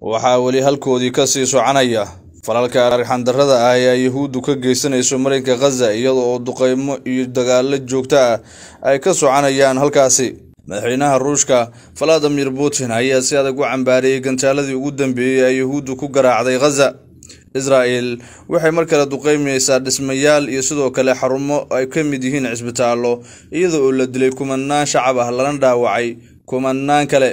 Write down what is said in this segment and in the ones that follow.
waxaa weli halkoodii ka sii soconaya falalka arxandarrada ah ee ay yahuuddu ka geysanayso marinka khaza iyada oo duqaymo iyo dagaallo joogto ah ay ka soconayaan halkaasi madaxweynaha ruushka valadimir putin ayaa si adag u cambaareeyey gantaaladii ugu dambeeyey ee yahuuddu ku garaacday khaza israa'el waxay mar kale duqaymaysaa dhismayaal iyo sidoo kale xarumo ay ka mid yihiin cisbitaallo iyada oo la dilay kumanaan shacab ah lana dhaawacay kumanaan kale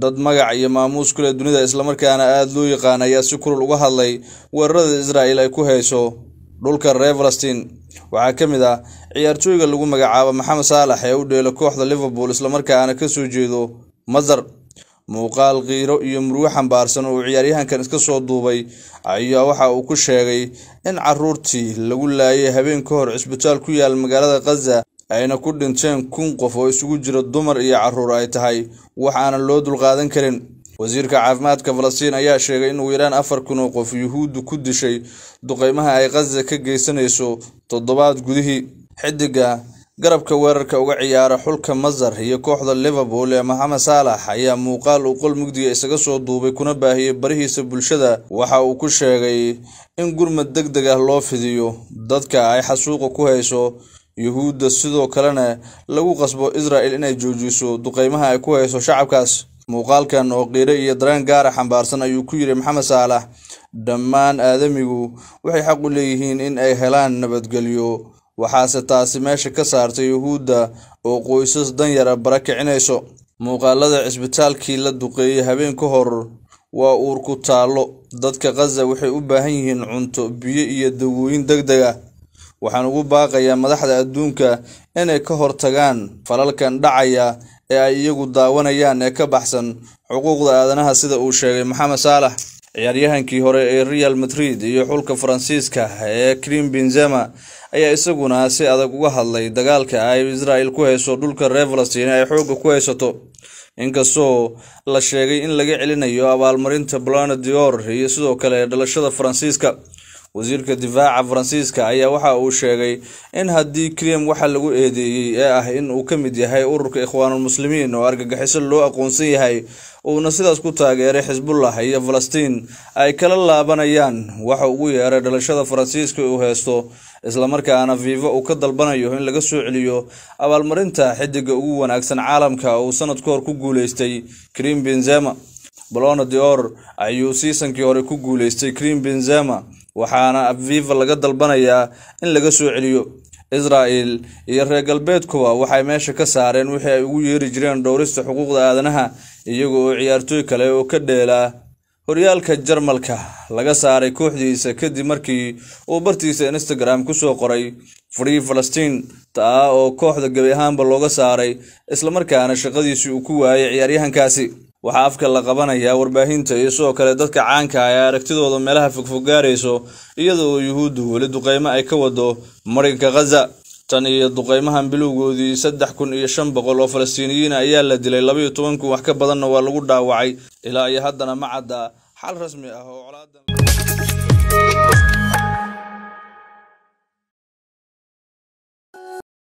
dad magac iyo maamuus kule dunida islamarkaana aada loo yaqaan ayaa si kulul uga hadlay weerarada israa'el ay ku hayso dhulka reer falastiin waxaa ka mid ah ciyaartooyga lagu magacaabo maxamed saalax ee u dheelo kooxda liverpool islamarkaana kasoo jeedo masar muuqaal kiiro iyo murugo xambaarsan oo uu ciyaaryahankan iska soo duubay ayaa waxa uu ku sheegay in caruurtii lagu laayay habeen ka hor cisbitaal ku yaal magaalada khaza ayna ku dhinteen kun qof oo isugu jira dumar iyo caruur ay tahay waxaana loo dulqaadan karin wasiirka caafimaadka falastiin ayaa sheegay in ugu yaraan afar kun oo qof yuhuuddu ku dishay duqeymaha ay khaza ka geysanayso toddobaad gudihii xidiga garabka weerarka uga ciyaara xulka masar iyo kooxda liverpool ee maxamed saalax ayaa muuqaal uu qol mugdiga isaga soo duubay kuna baahiyey barihiisa bulshada waxa uu ku sheegay in gurmad deg deg ah loo fidiyo dadka ay xasuuqa ku hayso yuhuudda sidoo kalena lagu qasbo israa'el inay joojiso duqaymaha ay ku hayso shacabkaas muuqaalkan oo qiiro iyo daraan gaara ah xambaarsan ayuu ku yidhi maxamed saalax dhammaan aadamigu waxay xaq u leeyihiin in ay helaan nabadgelyo waxaase taasi meesha ka saartay yuhuudda oo qoysas danyara barakicinayso muuqaalada cisbitaalkii la duqeeyey habeen ka hor waa uur ku taallo dadka khaza waxay u baahan yihiin cunto biyo iyo dawooyin deg deg ah waxaan ugu baaqayaa madaxda adduunka inay ka hortagaan falalkan dhacaya ee ay iyagu daawanayaan ee ka baxsan xuquuqda aadanaha sida uu sheegay maxamed saalax ciyaaryahankii hore ee real madrid iyo xulka faransiiska ee crim benzema ayaa isaguna si adag uga hadlay dagaalka ay israel ku hayso dhulka reer revalestin ay xoogga ku haysato inkastoo la sheegay in laga celinayo abaalmarinta blanadior iyo sidoo kale dhalashada faransiiska wasiirka difaaca faransiiska ayaa waxa uu sheegay in haddii krem waxa lagu eedeeyey ee ah in uu ka mid yahay ururka ikhwaanulmuslimiin oo argagixiso loo aqoonsan yahay uuna sidaas ku taageeray xisbullah iyo falastiin ay kala laabanayaan waxa ugu yeeray dhalashada faransiiska uu heesto islamarkaana fiifa uu ka dalbanayo in laga soo celiyo abaalmarinta xidiga ugu wanaagsan caalamka uu sanad koor ku guulaystay krem benzema bolona dior ayuu siisankii hore ku guulaystay krem benzema waxaana aviva laga dalbanayaa in laga soo celiyo israel iyo reer galbeedkuba waxay meesha ka saareen wixii ay ugu yeeri jireen dhowrista xuquuqda aadanaha iyaga oo ciyaartooy kale oo ka dheelaa horyaalka jarmalka laga saaray kooxdiisa kadib markii uu bartiisa instagram kusoo qoray free falastiin taa ah oo kooxda gebi ahaanba looga saaray islamarkaana shaqadiisii uu ku waayay ciyaaryahankaasi waxaa afka la qabanayaa warbaahinta iyo sidoo kale dadka caanka ah ee aragtidooda meelaha fogfog gaarayso iyada yuhuuddu weli duqeymo ay ka wado marinka khaza tan iyo duqeymahan bilowgoodii saddex kun iyo shan boqol oo falastiiniyiin ayaa la dilay labaiyo toban kun wax ka badanna waa lagu dhaawacay ilaa iyo haddana ma cadda xal rasmi ah oo colaada